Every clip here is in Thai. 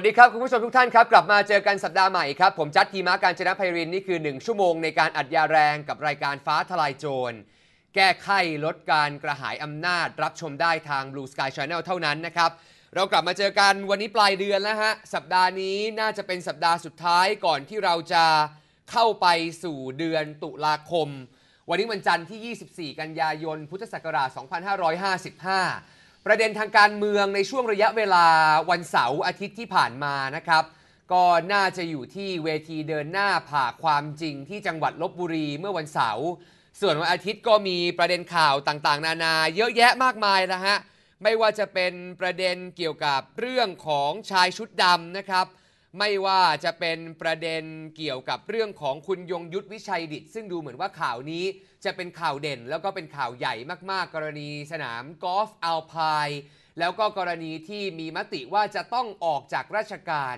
วัสดีครับ คุณผู้ชมทุกท่านครับ กลับมาเจอกันสัปดาห์ใหม่ครับ ผมจัดทีมาการชนะไพรินนี่คือ 1 ชั่วโมงในการอัดยาแรงกับรายการฟ้าทลายโจร แก้ไขลดการกระหายอำนาจ รับชมได้ทาง Blue Sky Channel เท่านั้นนะครับ เรากลับมาเจอกันวันนี้ปลายเดือนแล้วฮะ สัปดาห์นี้น่าจะเป็นสัปดาห์สุดท้ายก่อนที่เราจะเข้าไปสู่เดือนตุลาคม วันนี้วันจันทร์ที่ 24 กันยายนพุทธศักราช 2555ประเด็นทางการเมืองในช่วงระยะเวลาวันเสาร์อาทิตย์ที่ผ่านมานะครับ ก็น่าจะอยู่ที่เวทีเดินหน้าผ่าความจริง ที่จังหวัดลบบุรีเมื่อวันเสาร์ส่วนวันอาทิตย์ก็มีประเด็นข่าวต่างๆ นานาเยอะแยะมากมายนะฮะไม่ว่าจะเป็นประเด็นเกี่ยวกับเรื่องของชายชุดดำนะครับไม่ว่าจะเป็นประเด็นเกี่ยวกับเรื่องของคุณยงยุทธวิชัยดิตซึ่งดูเหมือนว่าข่าวนี้ จะเป็นข่าวเด่นแล้วก็เป็นข่าวใหญ่มากๆกรณีสนาม กอล์ฟอัลพายแล้วก็กรณีที่มีมติว่าจะต้องออกจากราชการ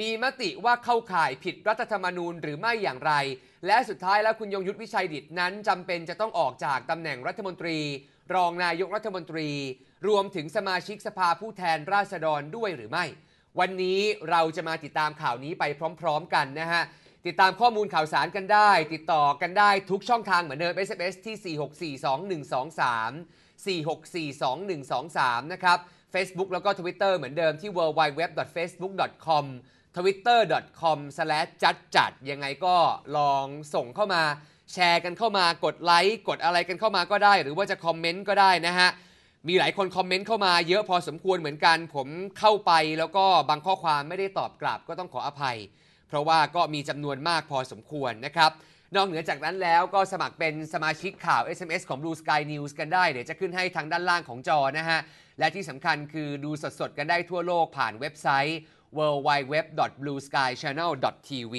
มีมติว่าเข้าข่ายผิดรัฐธรรมนูญหรือไม่อย่างไร และสุดท้ายแล้วคุณยงยุทธวิชัยดิตนั้นจำเป็นจะต้องออกจากตำแหน่งรัฐมนตรี รองนายกรัฐมนตรี รวมถึงสมาชิกสภาผู้แทนราษฎรด้วยหรือไม่วันนี้เราจะมาติดตามข่าวนี้ไปพร้อมๆกันนะฮะ ติดตามข้อมูลข่าวสารกันได้ ติดต่อกันได้ทุกช่องทางเหมือนเดิม SMS ที่ 4642123 4642123 นะครับ Facebook แล้วก็ Twitter เหมือนเดิมที่ www.facebook.com twitter.com/ จัดจัดยังไงก็ลองส่งเข้ามา แชร์กันเข้ามากดไลค์กดอะไรกันเข้ามาก็ได้ หรือว่าจะคอมเมนต์ก็ได้นะฮะมีหลายคนคอมเมนต์เข้ามาเยอะพอสมควรเหมือนกัน ผมเข้าไปแล้วก็บางข้อความไม่ได้ตอบกลับก็ต้องขออภัย เพราะว่าก็มีจำนวนมากพอสมควรนะครับ นอกเหนือจากนั้นแล้วก็สมัครเป็นสมาชิกข่าว SMS ของ Blue Sky News กันได้ เดี๋ยวจะขึ้นให้ทางด้านล่างของจอนะฮะ และที่สำคัญคือดูสดๆกันได้ทั่วโลกผ่านเว็บไซต์ w w w b l u e s k y c h a n n e l t v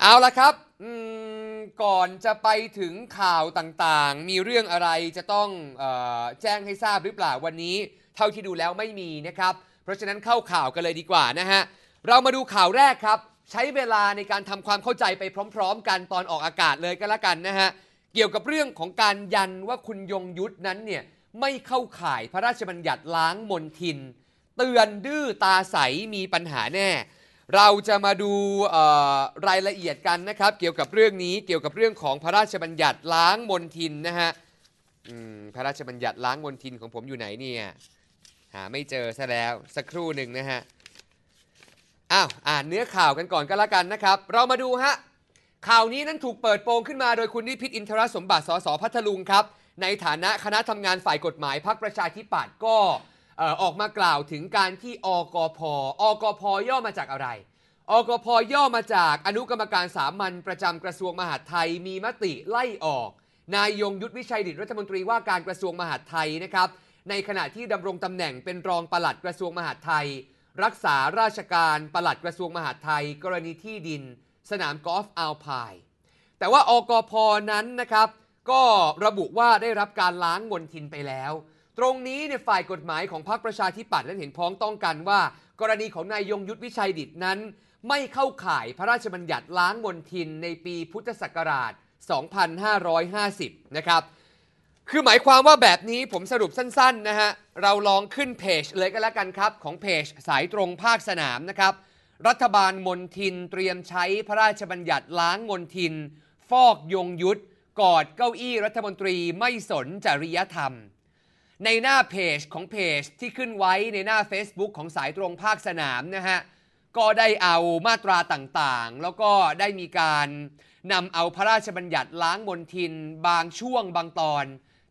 เอาละครับก่อนจะไปถึงข่าวต่างๆ มีเรื่องอะไรจะต้องอแจ้งให้ทราบหรือเปล่าวันนี้ เท่าที่ดูแล้วไม่มีนะครับ เพราะฉะนั้นเข้าข่าวกันเลยดีกว่านะฮะ เรามาดูข่าวแรกครับ ใช้เวลาในการทำความเข้าใจไปพร้อมๆกันตอนออกอากาศเลยก็แล้วกันนะฮะ เกี่ยวกับเรื่องของการยันว่าคุณยงยุทธนั้นเนี่ยไม่เข้าข่ายพระราชบัญญัติล้างมนทิน เตือนดื้อตาใสมีปัญหาแน่เราจะมาดูรายละเอียดกันนะครับเกี่ยวกับเรื่องนี้เกี่ยวกับเรื่องของพระราชบัญญัติล้างมนทินนะฮะพระราชบัญญัติล้างมนทินของผมอยู่ไหนเนี่ยหาไม่เจอซะแล้วสักครู่หนึ่งนะฮะอ้าวอ่านเนื้อข่าวกันก่อนก็แล้วกันนะครับ เรามาดูฮะข่าวนี้นั้นถูกเปิดโปงขึ้นมาโดยคุณนิพิษอินทรสมบัติสสพัทลุงครับในฐานะคณะทำงานฝ่ายกฎหมายพรรคประชาธิปัตย์ก็ออกมากล่าวถึงการที่ อกพอกพ ย่อมาจากอะไร อกพ ย่อมาจากอนุกรรมการสามัญประจำกระทรวงมหาดไทยมีมติไล่ออก นายยงยุทธวิชัยดิตรัฐมนตรีว่า การกระทรวงมหาดไทยนะครับ ในขณะที่ดำรงตำแหน่งเป็นรองปลัดกระทรวงมหาดไทย รักษาราชการปลัดกระทรวงมหาดไทยกรณีที่ดินสนามกอล์ฟอัลพายแต่ว่าอกพนั้นนะครับ ก็ระบุว่าได้รับการล้างงนทินไปแล้วตรงนี้เนี่ยฝ่ายกฎหมายของพรรคประชาธิปัตย์นั้นเห็นพ้องต้องกันว่ากรณีของนายยงยุทธวิชัยดิษนั้น ไม่เข้าข่ายพระราชบัญญัติล้างมนทินในปีพุทธศักราช 2550 นะครับ คือหมายความว่าแบบนี้ผมสรุปสั้นๆนะฮะ เราลองขึ้นเพจเลยก็แล้วกันครับของเพจสายตรงภาคสนามนะครับ รัฐบาลมนทินเตรียมใช้พระราชบัญญัติล้างมนทิน ฟอกยงยุทธกอดเก้าอี้รัฐมนตรีไม่สนจริยธรรมในหน้าเพจของเพจที่ขึ้นไว้ในหน้า Facebook ของสายตรงภาคสนามนะฮะก็ได้เอามาตราต่างๆ แล้วก็ได้มีการนำเอาพระราชบัญญัติล้างบนทินบางช่วงบางตอน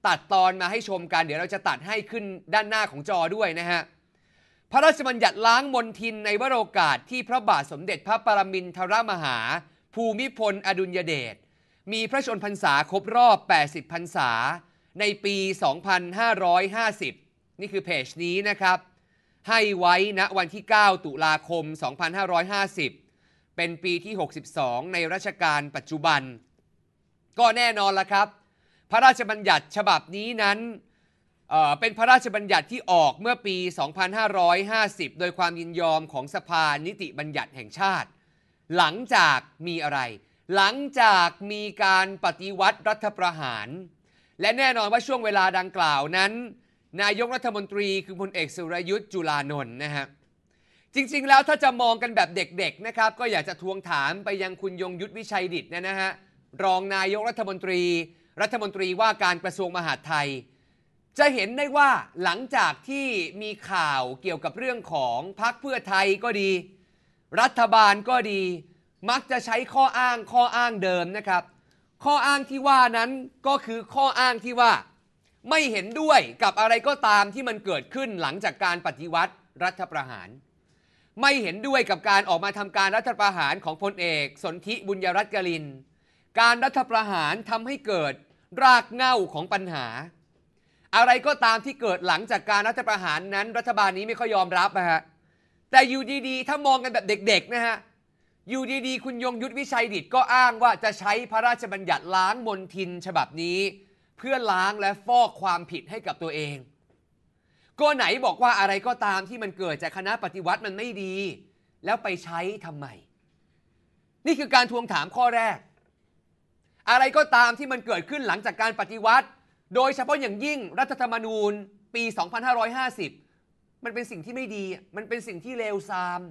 ตัดตอนมาให้ชมกันเดี๋ยวเราจะตัดให้ขึ้นด้านหน้าของจอด้วยนะฮะ พระราชบัญญัติล้างมนทินในวโรกาสที่พระบาทสมเด็จพระปรมินทรมหา ภูมิพลอดุลยเดชมีพระชนพรรษาครบรอบ 80พรรษาในปี 2550 นี่คือเพจนี้นะครับ ให้ไว้ณวันที่ 9 ตุลาคม 2550 เป็นปีที่ 62 ในรัชกาลปัจจุบัน ก็แน่นอนละครับ พระราชบัญญัติฉบับนี้นั้นเเป็นพระราชบัญญัติที่ออกเมื่อปี 2550 โดยความยินยอมของสภานิติบัญญัติแห่งชาติ หลังจากมีอะไร หลังจากมีการปฏิวัติรัฐประหารและแน่นอนว่าช่วงเวลาดังกล่าวนั้น นายกรัฐมนตรีคือพลเอกสุรยุทธ์จุลานนท์นะฮะจริงๆแล้วถ้าจะมองกันแบบเด็กๆนะครับ ก็อยากจะทวงถามไปยังคุณยงยุทธวิชัยดิตเนี่ยนะฮะรองนายกรัฐมนตรี รัฐมนตรีว่าการกระทรวงมหาดไทย จะเห็นได้ว่าหลังจากที่มีข่าวเกี่ยวกับเรื่องของพักเพื่อไทยก็ดี รัฐบาลก็ดี มักจะใช้ข้ออ้างข้ออ้างเดิมนะครับข้ออ้างที่ว่านั้นก็คือข้ออ้างที่ว่าไม่เห็นด้วยกับอะไรก็ตามที่มันเกิดขึ้นหลังจากการปฏิวัติรัฐประหาร ไม่เห็นด้วยกับการออกมาทำการรัฐประหารของพลเอก สนธิบุญยรัตน์กลิน การรัฐประหารทำให้เกิดรากเหง้าของปัญหา อะไรก็ตามที่เกิดหลังจากการรัฐประหารนั้นรัฐบาลนี้ไม่ค่อยยอมรับนะฮะแต่อยู่ดีๆถ้ามองกันแบบเด็กๆ นะฮะอยู่ดีๆ คุณยงยุทธวิชัยดิตก็อ้างว่าจะใช้พระราชบัญญัติล้างมนทินฉบับนี้ เพื่อล้างและฟอกความผิดให้กับตัวเอง ก็ไหนบอกว่าอะไรก็ตามที่มันเกิดจากคณะปฏิวัติมันไม่ดี แล้วไปใช้ทำไม นี่คือการทวงถามข้อแรก อะไรก็ตามที่มันเกิดขึ้นหลังจากการปฏิวัติ โดยเฉพาะอย่างยิ่งรัฐธรรมนูญปี 2550 มันเป็นสิ่งที่ไม่ดี มันเป็นสิ่งที่เลวทราม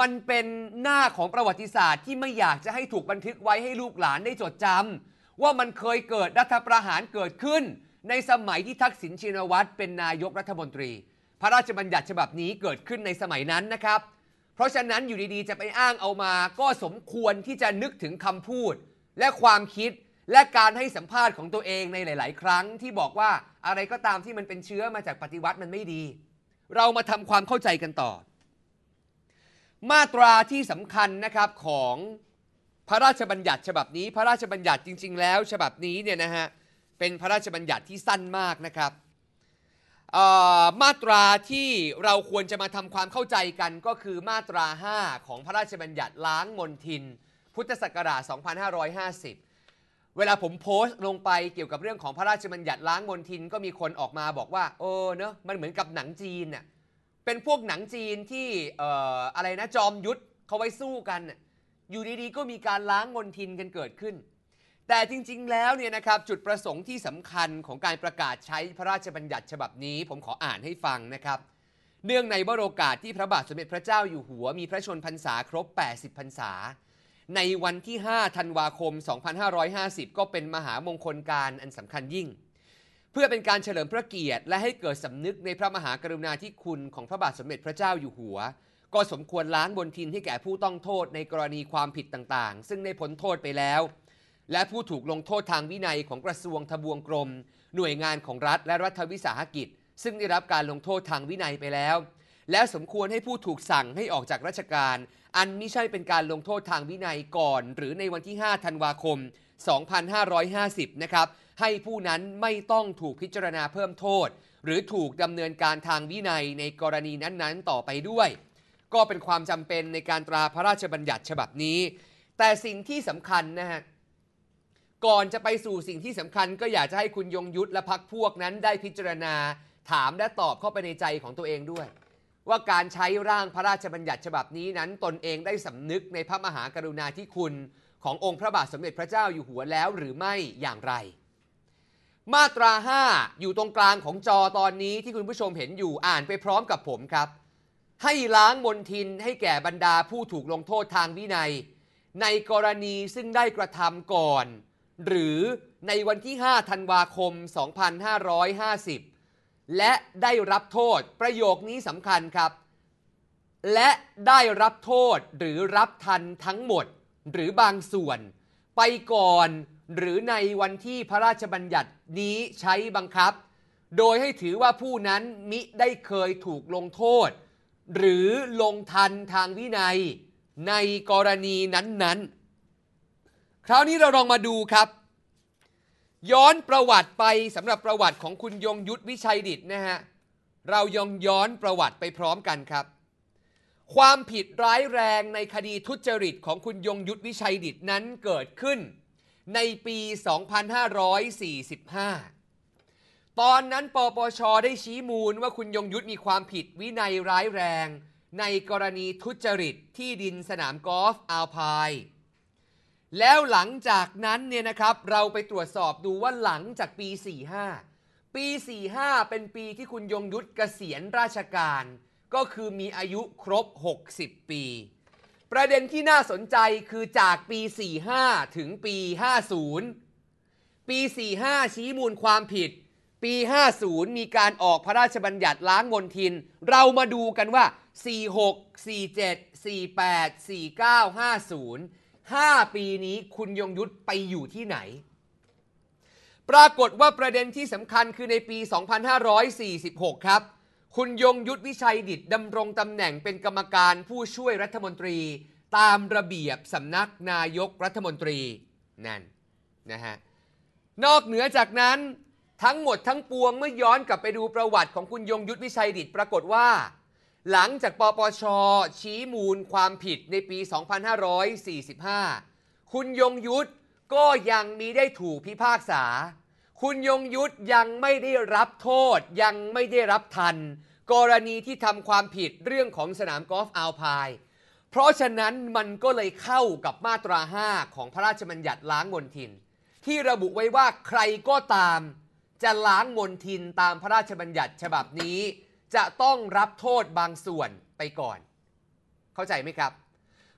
มันเป็นหน้าของประวัติศาสตร์ ที่ไม่อยากจะให้ถูกบันทึกไว้ให้ลูกหลานได้จดจำว่ามันเคยเกิดรัฐประหารเกิดขึ้นในสมัยที่ทักษิณชินวัตรเป็นนายกรัฐมนตรี พระราชบัญญัติฉบับนี้เกิดขึ้นในสมัยนั้นนะครับเพราะฉะนั้นอยู่ดีๆ จะไปอ้างเอามาก็สมควรที่จะนึกถึงคำพูด และความคิดและการให้สัมภาษณ์ของตัวเองในหลาย ๆ ครั้งที่บอกว่าอะไรก็ตามที่มันเป็นเชื้อมาจากปฏิวัติมันไม่ดี เรามาทำความเข้าใจกันต่อมาตราที่สำคัญนะครับ ของพระราชบัญญัติฉบับนี้ พระราชบัญญัติจริงๆแล้วฉบับนี้เนี่ยนะฮะเป็นพระราชบัญญัติที่สั้นมากนะครับ มาตราที่เราควรจะมาทำความเข้าใจกันก็คือมาตรา 5 ของพระราชบัญญัติล้างมนทิน พุทธศักราช 2550 เวลาผมโพสต์ลงไปเกี่ยวกับเรื่องของพระราชบัญญัติล้างมนทินก็มีคนออกมาบอกว่าโอ้เนอะมันเหมือนกับหนังจีนน่ะเป็นพวกหนังจีนที่เอ่ออะไรนะ จอมยุทธเขาไว้สู้กันอยู่ดีๆก็มีการล้างมนทินกันเกิดขึ้น แต่จริงๆแล้วเนี่ยนะครับจุดประสงค์ที่สำคัญของการประกาศใช้พระราชบัญญัติฉบับนี้ ผมขออ่านให้ฟังนะครับ เนื่องในวโรกาสที่พระบาทสมเด็จพระเจ้าอยู่หัว มีพระชนพรรษาครบ 80พรรษา ในวันที่5ธันวาคม 2550 ก็เป็นมหามงคลการอันสำคัญยิ่งเพื่อเป็นการเฉลิมพระเกียรติ และให้เกิดสำนึกในพระมหากรุณาธิคุณของพระบาทสมเด็จพระเจ้าอยู่หัว ก็สมควรล้างบนทินให้แก่ผู้ต้องโทษในกรณีความผิดต่างๆ ซึ่งได้พ้นโทษไปแล้ว และผู้ถูกลงโทษทางวินัยของกระทรวงทบวงกรม หน่วยงานของรัฐและรัฐวิสาหกิจ ซึ่งได้รับการลงโทษทางวินัยไปแล้ว และสมควรให้ผู้ถูกสั่งให้ออกจากราชการ อันไม่ใช่เป็นการลงโทษทางวินัยก่อน หรือในวันที่5ธันวาคม 2550 นะครับให้ผู้นั้นไม่ต้องถูกพิจารณาเพิ่มโทษ หรือถูกดำเนินการทางวินัยในกรณีนั้นๆ ต่อไปด้วย ก็เป็นความจำเป็นในการตราพระราชบัญญัติฉบับนี้ แต่สิ่งที่สำคัญนะฮะก่อนจะไปสู่สิ่งที่สำคัญ ก็อยากจะให้คุณยงยุทธและพักพวกนั้นได้พิจารณาถามและตอบเข้าไปในใจของตัวเองด้วย ว่าการใช้ร่างพระราชบัญญัติฉบับนี้นั้น ตนเองได้สำนึกในพระมหากรุณาธิคุณขององค์พระบาทสมเด็จพระเจ้าอยู่หัวแล้ว หรือไม่อย่างไรมาตรา 5 อยู่ตรงกลางของจอตอนนี้ที่คุณผู้ชมเห็นอยู่อ่านไปพร้อมกับผมครับ ให้ล้างมนทินให้แก่บรรดาผู้ถูกลงโทษทางวินัย ในกรณีซึ่งได้กระทำก่อน หรือในวันที่5ธันวาคม 2550 และได้รับโทษประโยคนี้สำคัญครับ และได้รับโทษหรือรับทันทั้งหมดหรือบางส่วน ไปก่อนหรือในวันที่พระราชบัญญัตินี้ใช้บังคับ โดยให้ถือว่าผู้นั้นมิได้เคยถูกลงโทษ หรือลงทันทางวินัย ในกรณีนั้นๆ คราวนี้เราลองมาดูครับ ย้อนประวัติไปสำหรับประวัติของคุณยงยุทธวิชัยดิตนะฮะเรายองย้อนประวัติไปพร้อมกันครับ ความผิดร้ายแรงในคดีทุจริตของคุณยงยุทธวิชัยดิตนั้นเกิดขึ้นในปี 2545 ตอนนั้น ปปช ได้ชี้มูลว่าคุณยงยุทธมีความผิดวินัยร้ายแรง ในกรณีทุจริตที่ดินสนามกอล์ฟอัลพาย แล้วหลังจากนั้นเนี่ยนะครับเราไปตรวจสอบดูว่าหลังจากปี 45 ปี 45 เป็นปีที่คุณยงยุทธเกษียณราชการ ก็คือมีอายุครบ 60 ปีประเด็นที่น่าสนใจคือจากปี 45 ถึงปี 50 ปี 45 ชี้มูลความผิด ปี 50 มีการออกพระราชบัญญัติล้างมนทิน เรามาดูกันว่า 46 47 48 49 50 5 ปีนี้คุณยงยุทธไปอยู่ที่ไหน ปรากฏว่าประเด็นที่สำคัญคือในปี 2546 ครับคุณยงยุทธวิชัยดิตดำรงตำแหน่งเป็นกรรมการผู้ช่วยรัฐมนตรีตามระเบียบสำนักนายกรัฐมนตรี นั่นนะฮะ นอกเหนือจากนั้นทั้งหมดทั้งปวงเมื่อย้อนกลับไปดูประวัติของคุณยงยุทธวิชัยดิตปรากฏว่า หลังจากปปช ชี้มูลความผิดในปี 2545 คุณยงยุทธก็ยังมีได้ถูกพิพากษาคุณยงยุทธยังไม่ได้รับโทษยังไม่ได้รับทัน กรณีที่ทำความผิดเรื่องของสนามกอล์ฟอัลพาย เพราะฉะนั้นมันก็เลยเข้ากับมาตรา 5 ของพระราชบัญญัติล้างมลทิน ที่ระบุไว้ว่าใครก็ตามจะล้างมลทินตามพระราชบัญญัติฉบับนี้ จะต้องรับโทษบางส่วนไปก่อน เข้าใจไหมครับ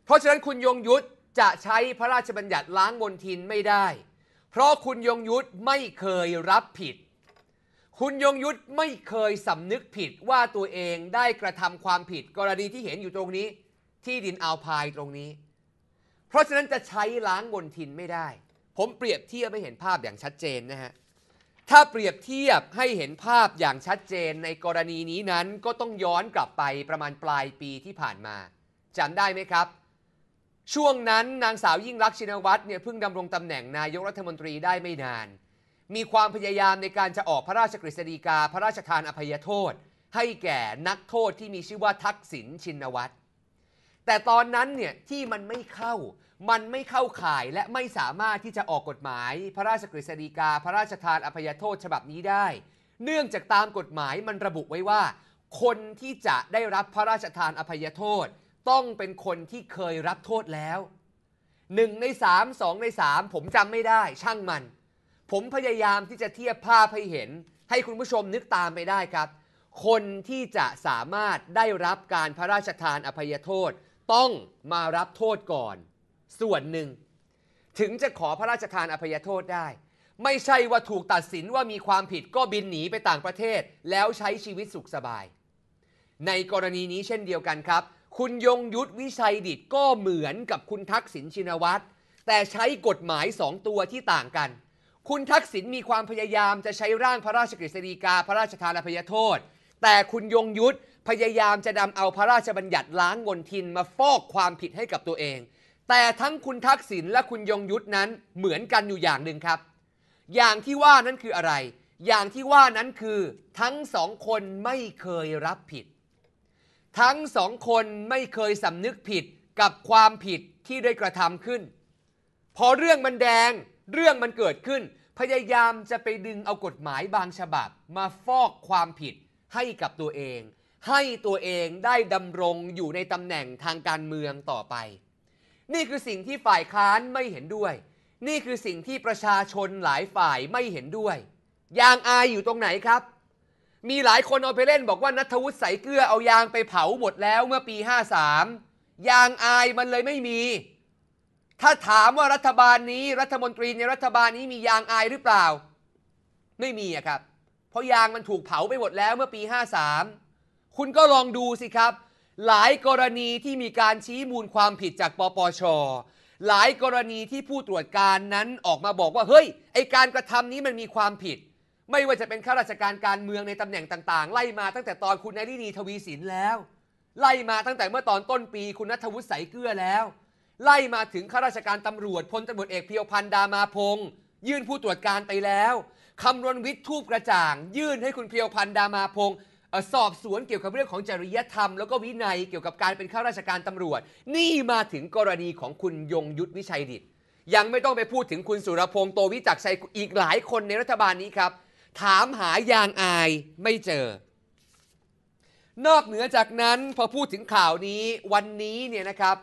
เพราะฉะนั้นคุณยงยุทธจะใช้พระราชบัญญัติล้างมลทินไม่ได้เพราะคุณยงยุทธไม่เคยรับผิด คุณยงยุทธไม่เคยสำนึกผิดว่าตัวเองได้กระทำความผิดกรณีที่เห็นอยู่ตรงนี้ ที่ดินอาวพายตรงนี้ เพราะฉะนั้นจะใช้ล้างบนทินไม่ได้ ผมเปรียบเทียบไม่เห็นภาพอย่างชัดเจนนะฮะ ถ้าเปรียบเทียบให้เห็นภาพอย่างชัดเจนในกรณีนี้นั้นก็ต้องย้อนกลับไปประมาณปลายปีที่ผ่านมาจำได้ไหมครับช่วงนั้นนางสาวยิ่งรักชินวัตรเนี่ยเพิ่งดำรงตำแหน่งนายกรัฐมนตรีได้ไม่นาน มีความพยายามในการจะออกพระราชกฤษฎีกาพระราชทานอภัยโทษ ให้แก่นักโทษที่มีชื่อว่าทักษิณชินวัตร แต่ตอนนั้นเนี่ยที่มันไม่เข้า มันไม่เข้าข่ายและไม่สามารถที่จะออกกฎหมาย พระราชกฤษฎีกา พระราชทานอภัยโทษฉบับนี้ได้ เนื่องจากตามกฎหมายมันระบุไว้ว่า คนที่จะได้รับพระราชทานอภัยโทษต้องเป็นคนที่เคยรับโทษแล้วหนึ่งในสามสองในสามผมจำไม่ได้ช่างมัน ผมพยายามที่จะเทียบภาพให้เห็นให้คุณผู้ชมนึกตามไปได้ครับ คนที่จะสามารถได้รับการพระราชทานอภัยโทษต้องมารับโทษก่อน ส่วนหนึ่ง ถึงจะขอพระราชทานอภัยโทษได้ ไม่ใช่ว่าถูกตัดสินว่ามีความผิดก็บินหนีไปต่างประเทศแล้วใช้ชีวิตสุขสบาย ในกรณีนี้เช่นเดียวกันครับคุณยงยุทธวิชัยดิตก็เหมือนกับคุณทักษิณชินวัตรแต่ใช้กฎหมายสองตัวที่ต่างกัน คุณทักษิณมีความพยายามจะใช้ร่างพระราชกฤษฎีกา พระราชทานอภัยโทษ แต่คุณยงยุทธพยายามจะนำเอาพระราชบัญญัติล้างงนทินมาฟอกความผิดให้กับตัวเอง แต่ทั้งคุณทักษิณและคุณยงยุทธนั้นเหมือนกันอยู่อย่างหนึ่งครับ อย่างที่ว่านั้นคืออะไร อย่างที่ว่านั้นคือทั้งสองคนไม่เคยรับผิดทั้งสองคนไม่เคยสำนึกผิดกับความผิดที่ได้กระทำขึ้น พอเรื่องมันแดง เรื่องมันเกิดขึ้น พยายามจะไปดึงเอากฎหมายบางฉบับ มาฟอกความผิดให้กับตัวเอง ให้ตัวเองได้ดำรงอยู่ในตำแหน่งทางการเมืองต่อไป นี่คือสิ่งที่ฝ่ายค้านไม่เห็นด้วย นี่คือสิ่งที่ประชาชนหลายฝ่ายไม่เห็นด้วย ยางอายอยู่ตรงไหนครับมีหลายคนเอาไปเล่นบอกว่านัทวุฒิใสเกลือเอายางไปเผาหมดแล้วเมื่อปี 53 ยางอายมันเลยไม่มี ถ้าถามว่ารัฐบาลนี้รัฐมนตรีในรัฐบาลนี้มียางอายหรือเปล่า ไม่มีอะครับเพราะยางมันถูกเผาไปหมดแล้วเมื่อปี 53 คุณก็ลองดูสิครับ หลายกรณีที่มีการชี้มูลความผิดจากปปช หลายกรณีที่ผู้ตรวจการนั้นออกมาบอกว่าเฮ้ยไอการกระทำนี้มันมีความผิดไม่ว่าจะเป็นข้าราชการการเมืองในตำแหน่งต่างๆ ไล่มาตั้งแต่ตอนคุณนรีนีทวีสินแล้ว ไล่มาตั้งแต่เมื่อตอนต้นปีคุณนัทวุฒิใสเกลือแล้ว ไล่มาถึงข้าราชการตำรวจพลตำรวจเอกเพียวพันธ์ดามาพงศ์ยื่นผู้ตรวจการไปแล้วคำรณวิทย์ทูบกระจ่างยื่นให้คุณเพียวพันธ์ดามาพงศ์สอบสวนเกี่ยวกับเรื่องของจริยธรรมแล้วก็วินัย เกี่ยวกับการเป็นข้าราชการตำรวจ นี่มาถึงกรณีของคุณยงยุทธวิชัยดิตยังไม่ต้องไปพูดถึงคุณสุรพงษ์โตวิจักชัยอีกหลายคนในรัฐบาลนี้ครับถามหายางอายไม่เจอ นอกเหนือจากนั้นพอพูดถึงข่าวนี้วันนี้เนี่ยนะครับ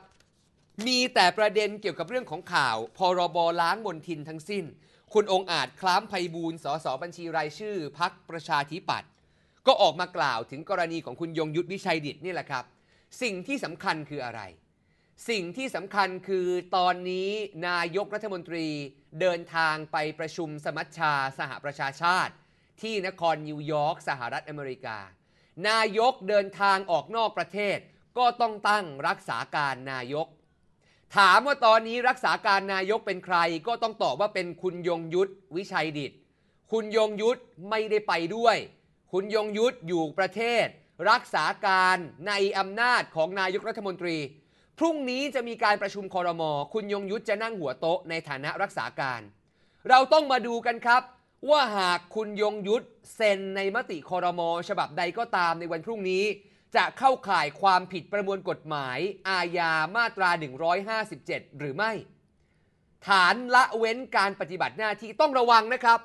มีแต่ประเด็นเกี่ยวกับเรื่องของข่าวพรบล้างบนทินทั้งสิ้น คุณองค์อาจคล้ามไพบูลสสบัญชีรายชื่อพักประชาธิปัตย์ก็ออกมากล่าวถึงกรณีของคุณยงยุทธวิชัยดิตนี่แหละครับ สิ่งที่สำคัญคืออะไร สิ่งที่สำคัญคือตอนนี้นายกรัฐมนตรีเดินทางไปประชุมสมัชชาสหประชาชาติ ที่นครนิวยอร์กสหรัฐอเมริกา นายกเดินทางออกนอกประเทศ ก็ต้องตั้งรักษาการนายก ถามว่าตอนนี้รักษาการนายกเป็นใครก็ต้องตอบว่าเป็นคุณยงยุทธวิชัยดิตคุณยงยุทธไม่ได้ไปด้วย คุณยงยุทธอยู่ประเทศ รักษาการในอำนาจของนายกรัฐมนตรีพรุ่งนี้จะมีการประชุมคอรมอคุณยงยุทธจะนั่งหัวโต๊ะในฐานะรักษาการ เราต้องมาดูกันครับว่าหากคุณยงยุทธเซ็นในมติคอรมอฉบับใดก็ตามในวันพรุ่งนี้ จะเข้าข่ายความผิดประมวลกฎหมาย อาญามาตรา 157 หรือไม่ ฐานละเว้นการปฏิบัติหน้าที่ต้องระวังนะครับ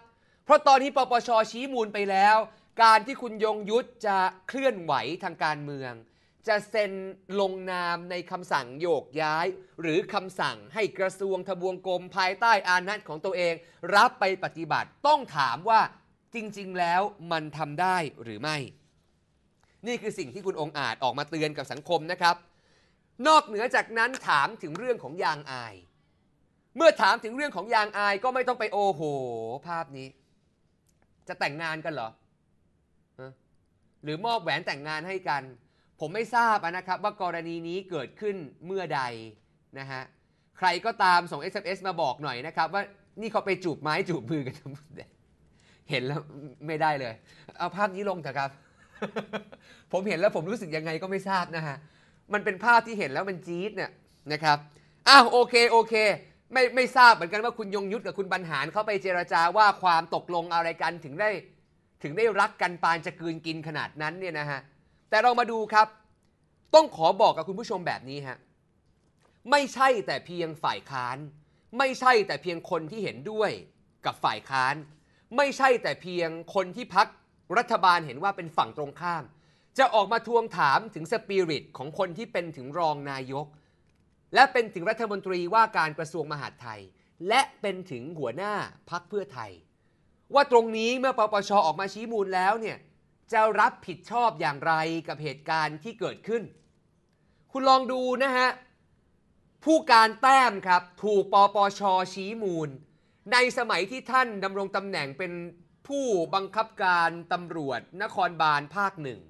เพราะตอนนี้ปปชชี้มูลไปแล้ว การที่คุณยงยุทธจะเคลื่อนไหวทางการเมืองจะเซ็นลงนามในคำสั่งโยกย้าย หรือคำสั่งให้กระทรวงทบวงกรมภายใต้อานัตของตัวเอง รับไปปฏิบัติต้องถามว่าจริง ๆแล้วมันทำได้หรือไม่ นี่คือสิ่งที่คุณองค์อาจออกมาเตือนกับสังคมนะครับ นอกเหนือจากนั้นถามถึงเรื่องของยางอาย เมื่อถามถึงเรื่องของยางอายก็ไม่ต้องไปโอโหภาพนี้ จะแต่งงานกันเหรอหรือมอบแหวนแต่งงานให้กันผมไม่ทราบนะครับว่ากรณีนี้เกิดขึ้นเมื่อใดนะฮะใครก็ตามส่ง SMS มาบอกหน่อยนะครับ ว่านี่เขาไปจูบไม้จูบมือกันทั้งหมดเห็นแล้วไม่ได้เลยเอาภาพนี้ลงเถอะครับผมเห็นแล้วผมรู้สึกยังไงก็ไม่ทราบนะฮะมันเป็นภาพที่เห็นแล้วมันจี๊ดเนี่ยนะครับ อ้าวโอเคโอเค ไม่ไม่ทราบเหมือนกันว่าคุณยงยุทธกับคุณบรรหารเขาไปเจรจาว่าความตกลงอะไรกันถึงได้ถึงได้รักกันปานจะกืนกินขนาดนั้นเนี่ยนะฮะแต่เรามาดูครับ ต้องขอบอกกับคุณผู้ชมแบบนี้ฮะ ไม่ใช่แต่เพียงฝ่ายค้าน ไม่ใช่แต่เพียงคนที่เห็นด้วยกับฝ่ายค้าน ไม่ใช่แต่เพียงคนที่พักรัฐบาลเห็นว่าเป็นฝั่งตรงข้าม จะออกมาทวงถามถึงสปิริตของคนที่เป็นถึงรองนายก และเป็นถึงรัฐมนตรีว่าการกระทรวงมหาดไทย และเป็นถึงหัวหน้าพักเพื่อไทย ว่าตรงนี้เมื่อปปชออกมาชี้มูลแล้วเนี่ยจะรับผิดชอบอย่างไรกับเหตุการณ์ที่เกิดขึ้น คุณลองดูนะฮะ ผู้การแต้มครับ ถูกปปชชี้มูล ในสมัยที่ท่านดำรงตำแหน่งเป็นผู้บังคับการตำรวจนครบาลภาคหนึ่ง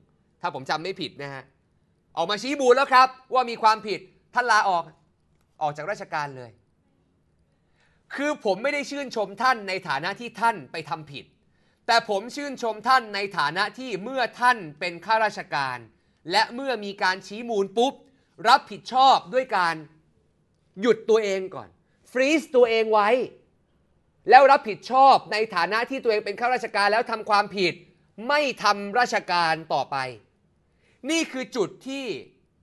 ถ้าผมจำไม่ผิดนะฮะ ออกมาชี้มูลแล้วครับ ว่ามีความผิดท่านลาออกออกจากราชการเลย คือผมไม่ได้ชื่นชมท่านในฐานะที่ท่านไปทำผิดแต่ผมชื่นชมท่านในฐานะที่เมื่อท่านเป็นข้าราชการ และเมื่อมีการชี้มูลปุ๊บ รับผิดชอบด้วยการหยุดตัวเองก่อน ฟรีซตัวเองไว้ แล้วรับผิดชอบในฐานะที่ตัวเองเป็นข้าราชการแล้วทำความผิด ไม่ทำราชการต่อไป นี่คือจุดที่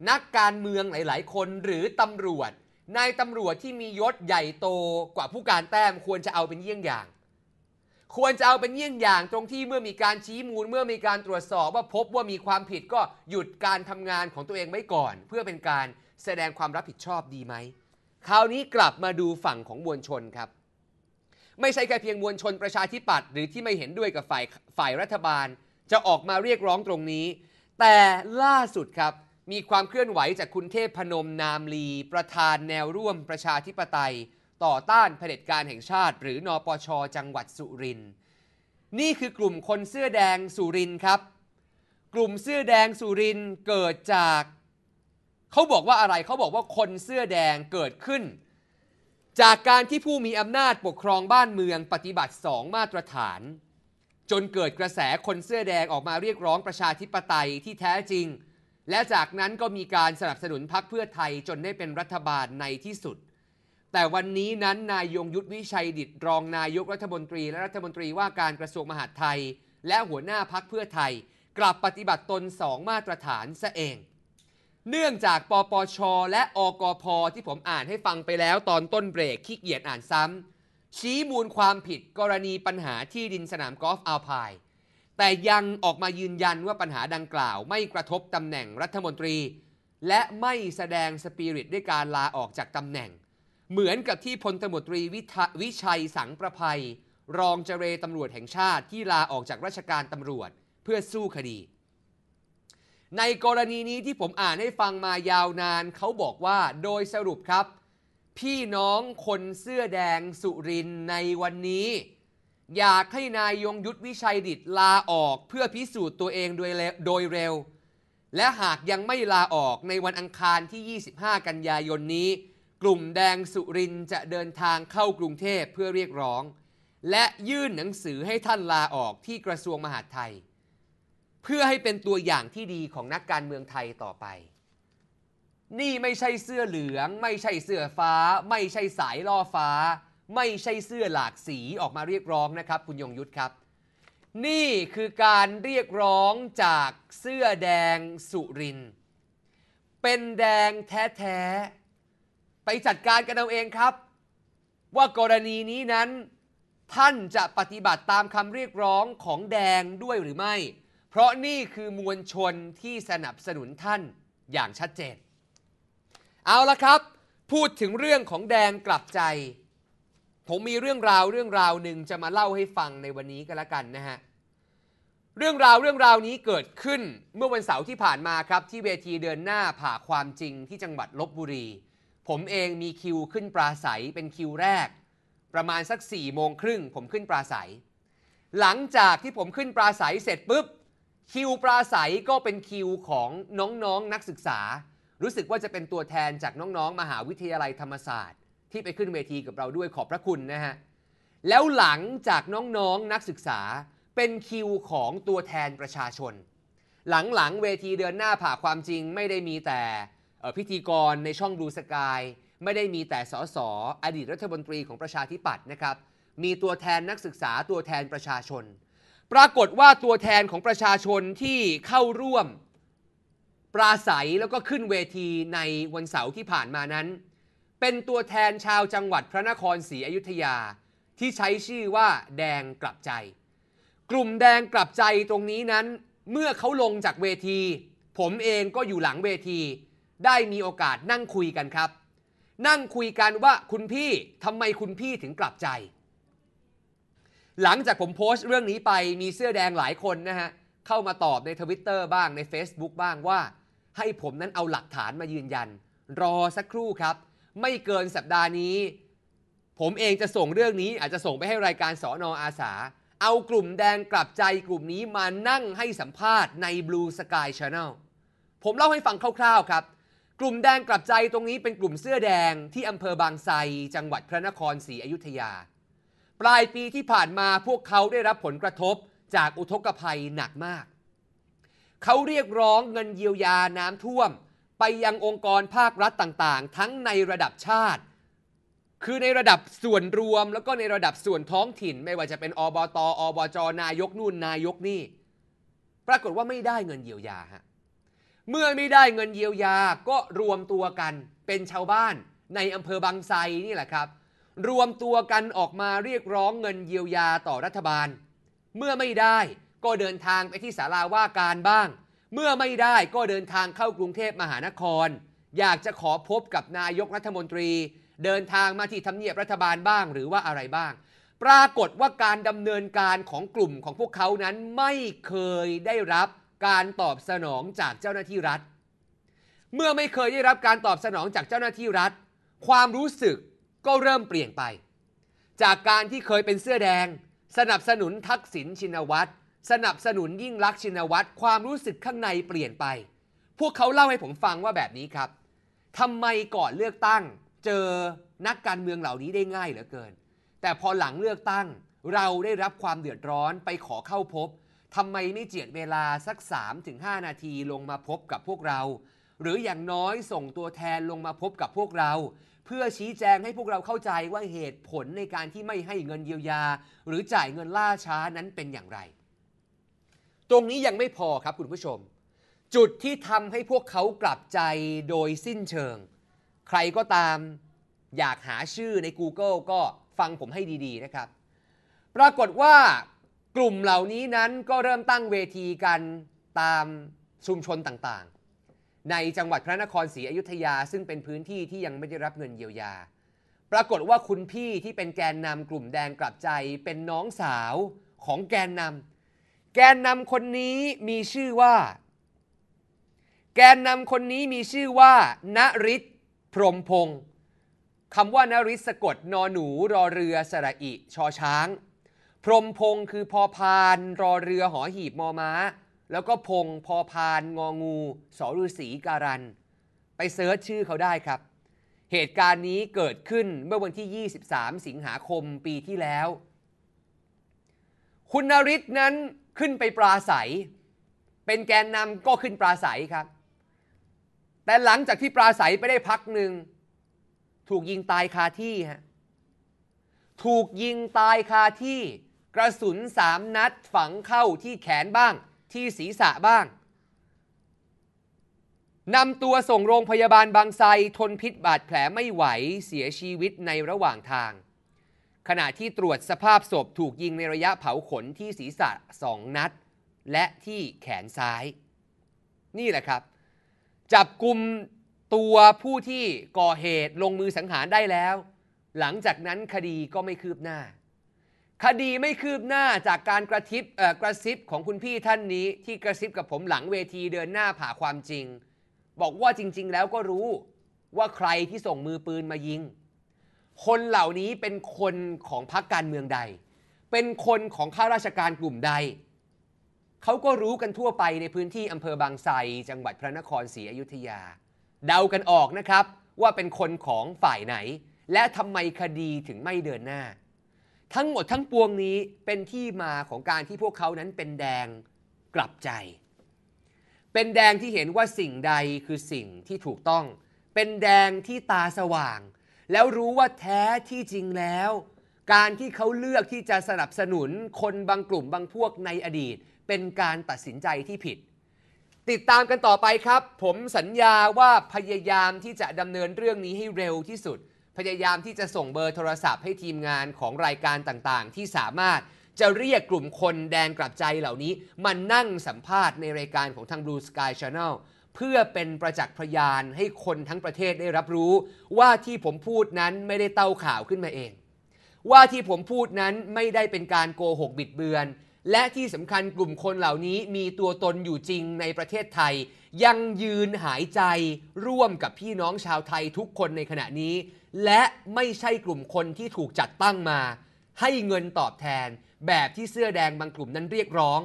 นักการเมืองหลาย ๆ คนหรือตำรวจนายตำรวจที่มียศใหญ่โตกว่าผู้การแต้มควรจะเอาเป็นเยี่ยงอย่างควรจะเอาเป็นเยี่ยงอย่างตรงที่เมื่อมีการชี้มูลเมื่อมีการตรวจสอบว่าพบว่ามีความผิดก็หยุดการทำงานของตัวเองไว้ก่อน เพื่อเป็นการแสดงความรับผิดชอบดีไหมคราวนี้กลับมาดูฝั่งของมวลชนครับ ไม่ใช่แค่เพียงมวลชนประชาธิปัตย์หรือที่ไม่เห็นด้วยกับฝ่ายฝ่ายรัฐบาล จะออกมาเรียกร้องตรงนี้ แต่ล่าสุดครับมีความเคลื่อนไหวจากคุณเทพพนมนามลี ประธานแนวร่วมประชาธิปไตยต่อต้านเผด็จการแห่งชาติ หรือนอปช จังหวัดสุรินนี่คือกลุ่มคนเสื้อแดงสุรินครับ กลุ่มเสื้อแดงสุรินเกิดจากเขาบอกว่าอะไรเขาบอกว่าคนเสื้อแดงเกิดขึ้น จากการที่ผู้มีอำนาจปกครองบ้านเมืองปฏิบัติสองมาตรฐาน จนเกิดกระแสคนเสื้อแดงออกมาเรียกร้องประชาธิปไตยที่แท้จริง และจากนั้นก็มีการสนับสนุนพรรคเพื่อไทยจนได้เป็นรัฐบาลในที่สุดแต่วันนี้นั้นนายยงยุทธวิชัยดิตรองนายกรัฐมนตรีและรัฐมนตรีว่าการกระทรวงมหาดไทย และหัวหน้าพักเพื่อไทย กลับปฏิบัติตนสองมาตรฐานซะเอง เนื่องจากปปช และอกพที่ผมอ่านให้ฟังไปแล้วตอนต้นเบรกขี้เกียจอ่านซ้ำ ชี้มูลความผิดกรณีปัญหาที่ดินสนามกอล์ฟอัลพายแต่ยังออกมายืนยันว่าปัญหาดังกล่าว ไม่กระทบตำแหน่งรัฐมนตรี และไม่แสดงสปิริตด้วยการลาออกจากตำแหน่งเหมือนกับที่พลตมตรีวิชัยสังประภัยรองเจเรตำรวจแห่งชาติ ที่ลาออกจากราชการตำรวจเพื่อสู้คดี ในกรณีนี้ที่ผมอ่านให้ฟังมายาวนานเขาบอกว่าโดยสรุปครับ พี่น้องคนเสื้อแดงสุรินในวันนี้ อยากให้นายยงยุทธวิชัยดิตลาออกเพื่อพิสูจน์ตัวเองโดยโดยเร็ว และหากยังไม่ลาออกในวันอังคารที่ 25 กันยายนนี้กลุ่มแดงสุรินจะเดินทางเข้ากรุงเทพเพื่อเรียกร้อง และยื่นหนังสือให้ท่านลาออกที่กระทรวงมหาดไทย เพื่อให้เป็นตัวอย่างที่ดีของนักการเมืองไทยต่อไป นี่ไม่ใช่เสื้อเหลือง ไม่ใช่เสื้อฟ้า ไม่ใช่สายล่อฟ้า ไม่ใช่เสื้อหลากสีออกมาเรียกร้องนะครับคุณยงยุทธครับ นี่คือการเรียกร้องจากเสื้อแดงสุรินเป็นแดงแท้ๆไปจัดการกันเอาเองครับ ว่ากรณีนี้นั้นท่านจะปฏิบัติตามคำเรียกร้องของแดงด้วยหรือไม่ เพราะนี่คือมวลชนที่สนับสนุนท่านอย่างชัดเจนเอาละครับ พูดถึงเรื่องของแดงกลับใจ ผมมีเรื่องราวเรื่องราวหนึ่งจะมาเล่าให้ฟังในวันนี้ก็แล้วกันนะฮะเรื่องราวเรื่องราวนี้เกิดขึ้นเมื่อวันเสาร์ที่ผ่านมาครับ ที่เวทีเดินหน้าผ่าความจริงที่จังหวัดลบบุรีผมเองมีคิวขึ้นปราศัยเป็นคิวแรกประมาณสัก4ี่โมงครึ่งผมขึ้นปราศัย หลังจากที่ผมขึ้นปราศัยเสร็จปุ๊บคิวปราศัยก็เป็นคิวของน้องๆนนักศึกษา รู้สึกว่าจะเป็นตัวแทนจากน้องๆมหาวิทยาลัยธรรมศาสตร์ ที่ไปขึ้นเวทีกับเราด้วยขอบพระคุณนะฮะแล้วหลังจากน้องๆนนักศึกษาเป็นคิวของตัวแทนประชาชน หลังๆเวทีเดินหน้าผ่าความจริงไม่ได้มีแต่พิธีกรในช่องดูสกาย ไม่ได้มีแต่สสออดีตรัฐมนตรีของประชาธิปัตย์นะครับ มีตัวแทนนักศึกษาตัวแทนประชาชน ปรากฏว่าตัวแทนของประชาชนที่เข้าร่วม ปราศัยแล้วก็ขึ้นเวทีในวันเสาร์ที่ผ่านมานั้น เป็นตัวแทนชาวจังหวัดพระนครศรีอยุธยา ที่ใช้ชื่อว่าแดงกลับใจ กลุ่มแดงกลับใจตรงนี้นั้นเมื่อเขาลงจากเวที ผมเองก็อยู่หลังเวทีได้มีโอกาสนั่งคุยกันครับ นั่งคุยกันว่าคุณพี่ทำไมคุณพี่ถึงกลับใจ หลังจากผมโพสต์เรื่องนี้ไปมีเสื้อแดงหลายคนนะฮะ เข้ามาตอบในทวิตเตอร์บ้างใน Facebook บ้างว่า ให้ผมนั้นเอาหลักฐานมายืนยัน รอสักครู่ครับ ไม่เกินสัปดาห์นี้ ผมเองจะส่งเรื่องนี้อาจจะส่งไปให้รายการสอนออาสา เอากลุ่มแดงกลับใจกลุ่มนี้มานั่งให้สัมภาษณ์ใน Blue Sky Channel ผมเล่าให้ฟังคร่าวๆ ครับกลุ่มแดงกลับใจตรงนี้เป็นกลุ่มเสื้อแดงที่อำเภอบางไทรจังหวัดพระนครศรีอยุธยา ปลายปีที่ผ่านมาพวกเขาได้รับผลกระทบจากอุทกภัยหนักมาก เขาเรียกร้องเงินเยียวยาน้ำท่วม ไปยังองค์กรภาครัฐต่างๆ ทั้งในระดับชาติ คือในระดับส่วนรวมแล้วก็ในระดับส่วนท้องถิ่น ไม่ว่าจะเป็นอบตอบจนายกนู่นนายกนี่ ปรากฏว่าไม่ได้เงินเยียวยาฮะเมื่อไม่ได้เงินเยียวยา ก็รวมตัวกันเป็นชาวบ้านในอำเภอบางไทรนี่แหละครับ รวมตัวกันออกมาเรียกร้องเงินเยียวยาต่อรัฐบาล เมื่อไม่ได้ ก็เดินทางไปที่ศาลาว่าการบ้าง เมื่อไม่ได้ ก็เดินทางเข้ากรุงเทพมหานคร อยากจะขอพบกับนายกรัฐมนตรี เดินทางมาที่ทำเนียบรัฐบาลบ้าง หรือว่าอะไรบ้าง ปรากฏว่าการดำเนินการของกลุ่มของพวกเขานั้นไม่เคยได้รับการตอบสนองจากเจ้าหน้าที่รัฐ เมื่อไม่เคยได้รับการตอบสนองจากเจ้าหน้าที่รัฐ ความรู้สึกก็เริ่มเปลี่ยนไป จากการที่เคยเป็นเสื้อแดง สนับสนุนทักษิณชินวัตรสนับสนุนยิ่งรักชินวัตรความรู้สึกข้างในเปลี่ยนไป พวกเขาเล่าให้ผมฟังว่าแบบนี้ครับทำไมก่อนเลือกตั้ง เจอนักการเมืองเหล่านี้ได้ง่ายเหลือเกิน แต่พอหลังเลือกตั้งเราได้รับความเดือดร้อนไปขอเข้าพบทำไมไม่เจียดเวลาสัก3-5นาทีลงมาพบกับพวกเรา หรืออย่างน้อยส่งตัวแทนลงมาพบกับพวกเรา เพื่อชี้แจงให้พวกเราเข้าใจว่าเหตุผลในการที่ไม่ให้เงินเยียวยา หรือจ่ายเงินล่าช้านั้นเป็นอย่างไร ตรงนี้ยังไม่พอครับคุณผู้ชม จุดที่ทำให้พวกเขากลับใจโดยสิ้นเชิง ใครก็ตามอยากหาชื่อใน Google ก็ฟังผมให้ดีๆนะครับ ปรากฏว่ากลุ่มเหล่านี้นั้นก็เริ่มตั้งเวทีกันตามชุมชนต่างๆ ในจังหวัดพระนครศรีอยุธยาซึ่งเป็นพื้นที่ที่ยังไม่ได้รับเงินเยียวยา ปรากฏว่าคุณพี่ที่เป็นแกนนำกลุ่มแดงกลับใจเป็นน้องสาวของแกนนำแกนนำคนนี้มีชื่อว่า แกนนำคนนี้มีชื่อว่าณริศพรมพงศ์คำว่านาริศสะกดนอหนูรอเรือสระอิชอช้างพรมพงคือพอพาน รอเรือหอหีบมอม้า แล้วก็พงพอพาน งองูสอฤษีการันไปเซิร์ชชื่อเขาได้ครับ เหตุการณ์นี้เกิดขึ้นเมื่อวันที่ 23 สิงหาคมปีที่แล้ว คุณนริศนั้นขึ้นไปปราศัย เป็นแกนนำก็ขึ้นปราศัยครับ แต่หลังจากที่ปราศัยไปได้พักหนึ่ง ถูกยิงตายคาที่ฮะถูกยิงตายคาที่กระสุนสามนัดฝังเข้าที่แขนบ้างที่ศีรษะบ้าง นำตัวส่งโรงพยาบาลบางไทรทนพิษบาดแผลไม่ไหวเสียชีวิตในระหว่างทาง ขณะที่ตรวจสภาพศพถูกยิงในระยะเผาขนที่ศีรษะสองนัด และที่แขนซ้าย นี่แหละครับ จับกลุ่มตัวผู้ที่ก่อเหตุลงมือสังหารได้แล้ว หลังจากนั้นคดีก็ไม่คืบหน้าคดีไม่คืบหน้าจากการกระทิบกระซิบของคุณพี่ท่านนี้ที่กระซิบกับผมหลังเวทีเดินหน้าผ่าความจริง บอกว่าจริงๆแล้วก็รู้ว่าใครที่ส่งมือปืนมายิง คนเหล่านี้เป็นคนของพรรคการเมืองใด เป็นคนของข้าราชการกลุ่มใดเขาก็รู้กันทั่วไปในพื้นที่อำเภอบางไทรจังหวัดพระนครศรีอยุธยา เดากันออกนะครับว่าเป็นคนของฝ่ายไหน และทำไมคดีถึงไม่เดินหน้าทั้งหมดทั้งปวงนี้เป็นที่มาของการที่พวกเขานั้นเป็นแดงกลับใจ เป็นแดงที่เห็นว่าสิ่งใดคือสิ่งที่ถูกต้อง เป็นแดงที่ตาสว่าง แล้วรู้ว่าแท้ที่จริงแล้ว การที่เขาเลือกที่จะสนับสนุนคนบางกลุ่มบางพวกในอดีต เป็นการตัดสินใจที่ผิด ติดตามกันต่อไปครับ ผมสัญญาว่าพยายามที่จะดำเนินเรื่องนี้ให้เร็วที่สุดพยายามที่จะส่งเบอร์โทรศัพท์ให้ทีมงานของรายการต่าง ๆ ที่สามารถจะเรียกกลุ่มคนแดนกลับใจเหล่านี้ มานั่งสัมภาษณ์ในรายการของทาง Blue Sky Channel เพื่อเป็นประจักษ์พยานให้คนทั้งประเทศได้รับรู้ ว่าที่ผมพูดนั้นไม่ได้เต้าข่าวขึ้นมาเอง ว่าที่ผมพูดนั้นไม่ได้เป็นการโกหกบิดเบือนและที่สำคัญกลุ่มคนเหล่านี้มีตัวตนอยู่จริงในประเทศไทย ยังยืนหายใจ ร่วมกับพี่น้องชาวไทยทุกคนในขณะนี้ และไม่ใช่กลุ่มคนที่ถูกจัดตั้งมา ให้เงินตอบแทนแบบที่เสื้อแดงบางกลุ่มนั้นเรียกร้อง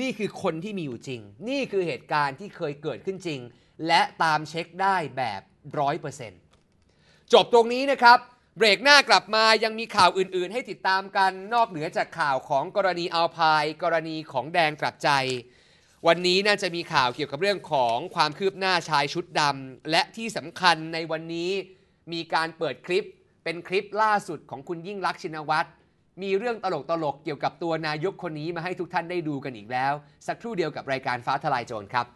นี่คือคนที่มีอยู่จริง นี่คือเหตุการณ์ที่เคยเกิดขึ้นจริง และตามเช็คได้แบบร้อยเปอร์เซ็นต์จบตรงนี้นะครับเบรกหน้ากลับมายังมีข่าวอื่น ๆ ให้ติดตามกัน นอกเหนือจากข่าวของกรณีอัลพายกรณีของแดงกลับใจ วันนี้น่าจะมีข่าวเกี่ยวกับเรื่องของความคืบหน้าชายชุดดำและที่สำคัญในวันนี้ มีการเปิดคลิป เป็นคลิปล่าสุดของคุณยิ่งรักชินวัตรมีเรื่องตลกตลกเกี่ยวกับตัวนายกคนนี้มาให้ทุกท่านได้ดูกันอีกแล้ว สักครู่เดียวกับรายการฟ้าทลายโจรครับ